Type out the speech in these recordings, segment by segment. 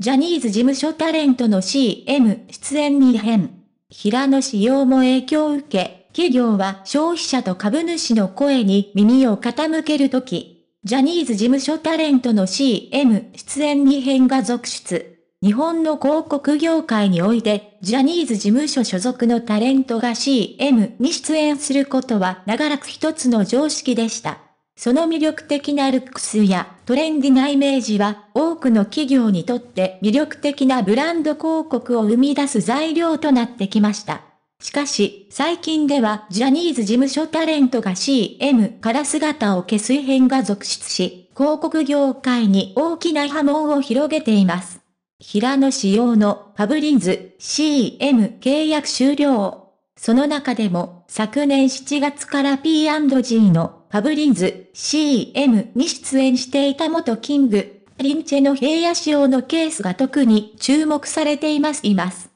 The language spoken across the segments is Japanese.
ジャニーズ事務所タレントの CM 出演に変。平野紫耀も影響を受け、企業は消費者と株主の声に耳を傾けるとき、ジャニーズ事務所タレントの CM 出演に変が続出。日本の広告業界において、ジャニーズ事務所所属のタレントが CM に出演することは長らく一つの常識でした。その魅力的なルックスやトレンディなイメージは多くの企業にとって魅力的なブランド広告を生み出す材料となってきました。しかし、最近ではジャニーズ事務所タレントが CM から姿を消す異変が続出し、広告業界に大きな波紋を広げています。平野仕様のファブリーズ CM 契約終了。その中でも昨年7月から P&G のパブリンズ CM に出演していた元キング、リンチェの平野仕様のケースが特に注目されています。います。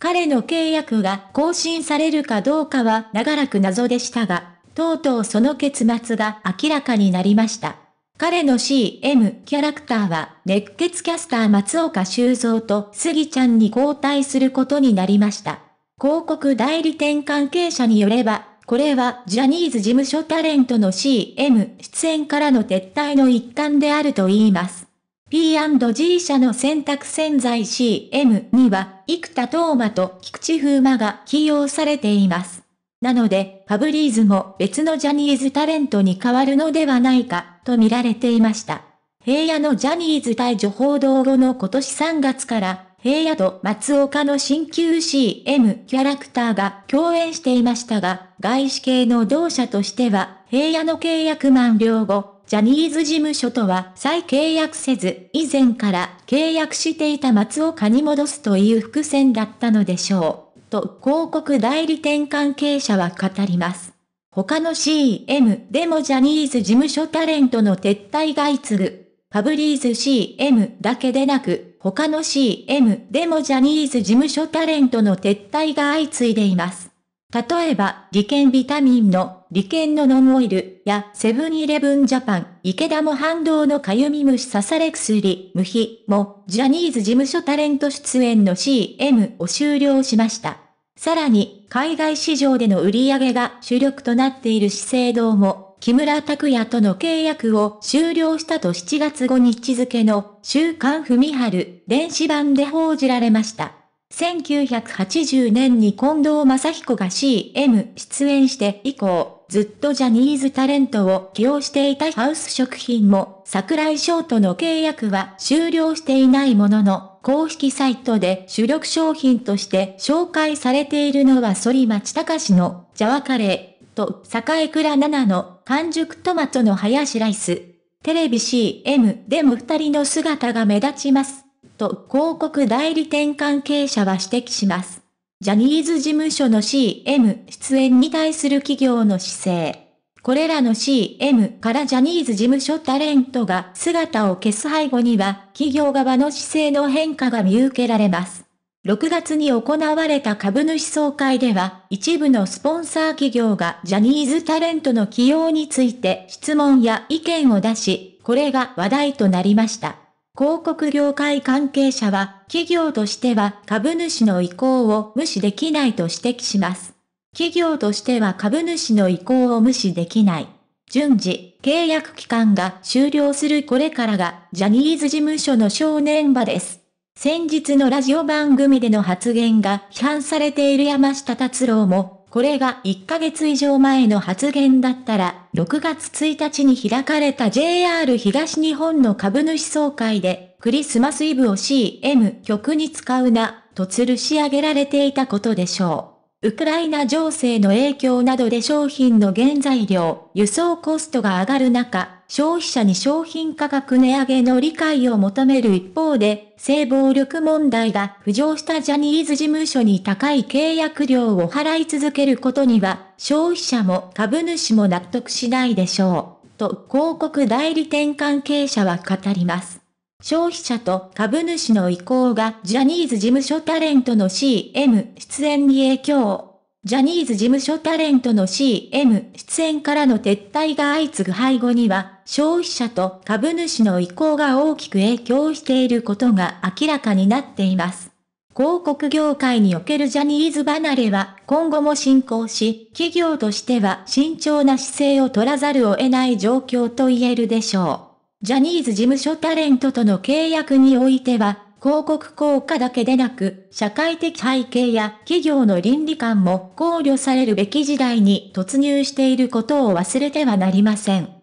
彼の契約が更新されるかどうかは長らく謎でしたが、とうとうその結末が明らかになりました。彼の CM キャラクターは熱血キャスター松岡修造と杉ちゃんに交代することになりました。広告代理店関係者によれば、これはジャニーズ事務所タレントの CM 出演からの撤退の一環であると言います。P&G 社の選択潜在 CM には、生田斗真と菊池風磨が起用されています。なので、ファブリーズも別のジャニーズタレントに変わるのではないか、と見られていました。平野のジャニーズ退場報道後の今年3月から、平野と松岡の新旧 CM キャラクターが共演していましたが、外資系の同社としては、平野の契約満了後、ジャニーズ事務所とは再契約せず、以前から契約していた松岡に戻すという伏線だったのでしょう。と広告代理店関係者は語ります。他の CM でもジャニーズ事務所タレントの撤退が相次ぐ。パブリーズ CM だけでなく、他の CM でもジャニーズ事務所タレントの撤退が相次いでいます。例えば、利権ビタミンの、利権のノンオイルや、セブンイレブンジャパン、池田も反動のかゆみ虫刺され薬、無比も、ジャニーズ事務所タレント出演の CM を終了しました。さらに、海外市場での売り上げが主力となっている資生堂も、木村拓哉との契約を終了したと7月5日付の週刊文春電子版で報じられました。1980年に近藤正彦が CM 出演して以降、ずっとジャニーズタレントを起用していたハウス食品も、桜井翔との契約は終了していないものの、公式サイトで主力商品として紹介されているのは反町隆のジャワカレーと、坂井倉奈々の完熟トマトのハヤシライス。テレビ CM でも二人の姿が目立ちます。と広告代理店関係者は指摘します。ジャニーズ事務所の CM 出演に対する企業の姿勢。これらの CM からジャニーズ事務所タレントが姿を消す背後には、企業側の姿勢の変化が見受けられます。6月に行われた株主総会では、一部のスポンサー企業がジャニーズタレントの起用について質問や意見を出し、これが話題となりました。広告業界関係者は、企業としては株主の意向を無視できないと指摘します。企業としては株主の意向を無視できない。順次、契約期間が終了するこれからがジャニーズ事務所の正念場です。先日のラジオ番組での発言が批判されている山下達郎も、これが1ヶ月以上前の発言だったら、6月1日に開かれた JR 東日本の株主総会で、クリスマスイブを CM 曲に使うな、と吊るし上げられていたことでしょう。ウクライナ情勢の影響などで商品の原材料、輸送コストが上がる中、消費者に商品価格値上げの理解を求める一方で、性暴力問題が浮上したジャニーズ事務所に高い契約料を払い続けることには、消費者も株主も納得しないでしょう。と広告代理店関係者は語ります。消費者と株主の意向がジャニーズ事務所タレントの CM 出演に影響。ジャニーズ事務所タレントの CM 出演からの撤退が相次ぐ背後には、消費者と株主の意向が大きく影響していることが明らかになっています。広告業界におけるジャニーズ離れは今後も進行し、企業としては慎重な姿勢を取らざるを得ない状況と言えるでしょう。ジャニーズ事務所タレントとの契約においては、広告効果だけでなく、社会的背景や企業の倫理観も考慮されるべき時代に突入していることを忘れてはなりません。